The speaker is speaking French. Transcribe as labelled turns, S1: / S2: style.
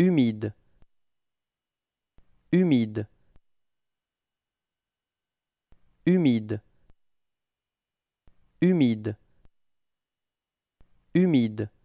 S1: humide humide humide humide humide